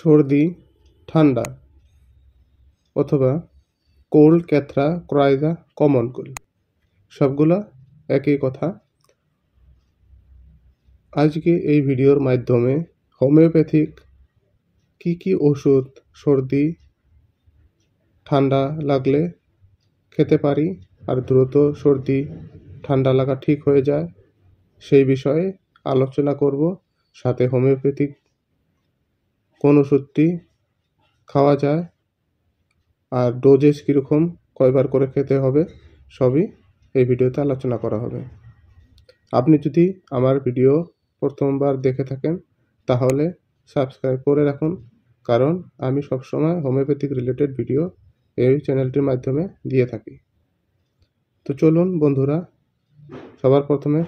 সর্দি ঠান্ডা অথবা কোল্ড ক্যাথরা ক্রাইজা কমন কুল সবগুলা একই কথা আজকে এই ভিডিওর মাধ্যমে হোমিওপ্যাথিক কি কি ওষুধ সর্দি ঠান্ডা লাগলে খেতে পারি আর দ্রুত সর্দি ঠান্ডা লাগা ঠিক হয়ে যায় সেই বিষয়ে আলোচনা করব সাথে হোমিওপ্যাথিক কোন ওষুধটি খাওয়া যায় আর ডোজেস কীরকম কয়বার করে খেতে হবে সবই এই ভিডিওতে আলোচনা করা হবে আপনি যদি আমার ভিডিও প্রথমবার দেখে থাকেন তাহলে সাবস্ক্রাইব করে রাখুন কারণ আমি সবসময় হোমিওপ্যাথিক রিলেটেড ভিডিও এই চ্যানেলটির মাধ্যমে দিয়ে থাকি তো চলুন বন্ধুরা সবার প্রথমে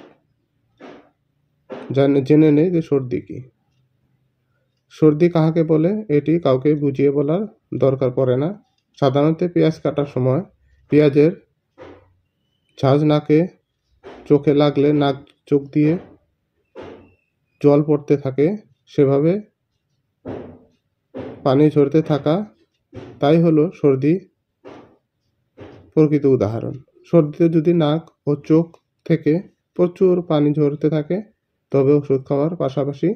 জেনে নেই যে সর্দি কী সর্দি কাহাকে বলে এটি কাউকে বুঝিয়ে বলার দরকার পড়ে না সাধারণত পেঁয়াজ কাটার সময় পেঁয়াজের ঝাঁজ নাকে চোখে লাগলে নাক চোখ দিয়ে জল পড়তে থাকে সেভাবে পানি ঝরতে থাকা তাই হলো সর্দি প্রকৃত উদাহরণ সর্দিতে যদি নাক ও চোখ থেকে প্রচুর পানি ঝরতে থাকে তবে ওষুধ খাওয়ার পাশাপাশি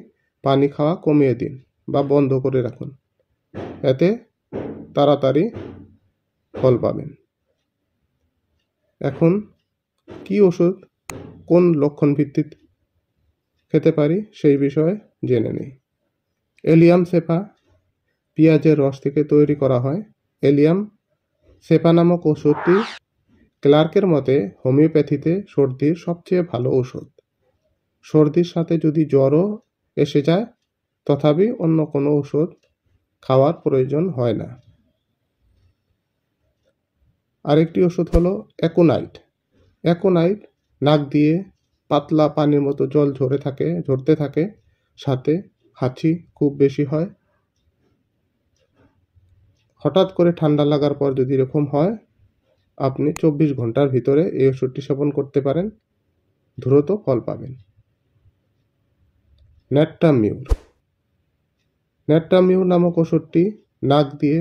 পানি খাওয়া কমিয়ে দিন বা বন্ধ করে রাখুন এতে তাড়াতাড়ি ফল পাবেন এখন কি ওষুধ কোন লক্ষণ ভিত্তিত খেতে পারি সেই বিষয়ে জেনে নিই এলিয়াম সেফা পেঁয়াজের রস থেকে তৈরি করা হয় এলিয়াম সেফা নামক ওষুধটি ক্লার্কের মতে হোমিওপ্যাথিতে সর্দির সবচেয়ে ভালো ওষুধ সর্দির সাথে যদি জ্বরও এসে যায় তথাপি অন্য কোনো ওষুধ খাওয়ার প্রয়োজন হয় না আরেকটি ওষুধ হলো অ্যাকোনাইট অ্যাকোনাইট নাক দিয়ে পাতলা পানির মতো জল ঝরে থাকে ঝরতে থাকে সাথে হাঁচি খুব বেশি হয় হঠাৎ করে ঠান্ডা লাগার পর যদি এরকম হয় আপনি চব্বিশ ঘন্টার ভিতরে এই ওষুধটি সেবন করতে পারেন দ্রুত ফল পাবেন মিউর নেট্রামিউ নামক ওষুধটি নাক দিয়ে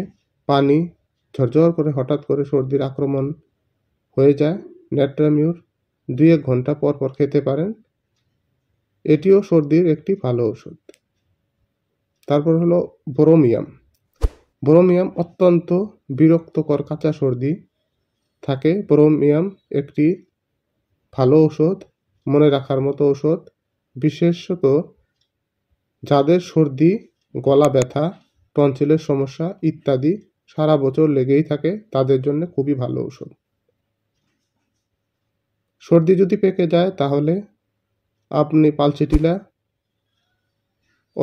পানি ঝরঝর করে হঠাৎ করে সর্দির আক্রমণ হয়ে যায় ন্যাট্রামিউর দুই এক ঘন্টা পর পর খেতে পারেন এটিও সর্দির একটি ভালো ওষুধ তারপর হলো বোরোমিয়াম বোরোমিয়াম অত্যন্ত বিরক্তকর কাঁচা সর্দি থাকে বোরোমিয়াম একটি ভালো ওষুধ মনে রাখার মতো ওষুধ বিশেষত যাদের সর্দি গলা ব্যথা টনসিলের সমস্যা ইত্যাদি সারা বছর লেগেই থাকে তাদের জন্য খুবই ভালো ওষুধ সর্দি যদি পেকে যায় তাহলে আপনি পালসিটিলা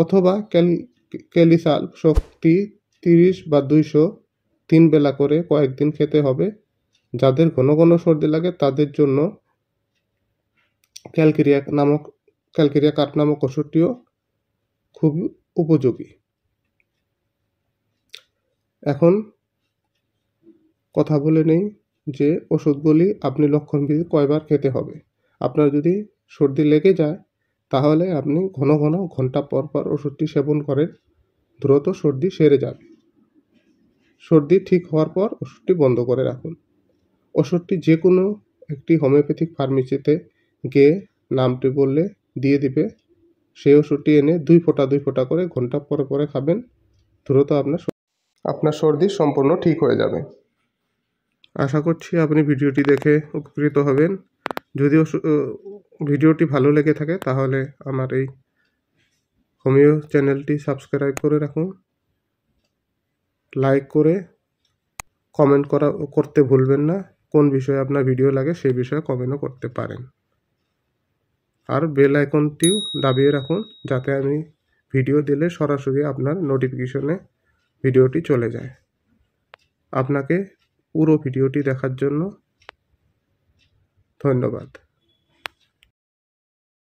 অথবা ক্যাল ক্যালিসাল শক্তি তিরিশ বা দুইশো তিন বেলা করে কয়েকদিন খেতে হবে যাদের ঘন ঘন সর্দি লাগে তাদের জন্য ক্যালকেরিয়া নামক ক্যালকেরিয়া কাঠ নামক ওষুধটিও খুব উপযোগী এখন কথা বলে নেই যে ওষুধগুলি আপনি লক্ষণ কয়বার খেতে হবে আপনার যদি সর্দি লেগে যায় তাহলে আপনি ঘন ঘন ঘন্টা পর পর ওষুধটি সেবন করেন দ্রুত সর্দি সেরে যাবে সর্দি ঠিক হওয়ার পর ওষুধটি বন্ধ করে রাখুন ওষুধটি যে কোনো একটি হোমিওপ্যাথিক ফার্মেসিতে গিয়ে নামটি বললে দিয়ে দিবে সেই ওষুধটি এনে দুই ফোঁটা দুই ফোঁটা করে ঘন্টা পরে পরে খাবেন দ্রুত আপনার আপনার সর্দি সম্পূর্ণ ঠিক হয়ে যাবে আশা করছি আপনি ভিডিওটি দেখে উপকৃত হবেন যদি ভিডিওটি ভালো লেগে থাকে তাহলে আমার এই হোমিও চ্যানেলটি সাবস্ক্রাইব করে রাখুন লাইক করে কমেন্ট করা করতে ভুলবেন না কোন বিষয়ে আপনার ভিডিও লাগে সেই বিষয়ে কমেন্টও করতে পারেন আর বেল আইকনটিও দাবিয়ে রাখুন যাতে আমি ভিডিও দিলে সরাসরি আপনার নোটিফিকেশনে ভিডিওটি চলে যায় আপনাকে পুরো ভিডিওটি দেখার জন্য ধন্যবাদ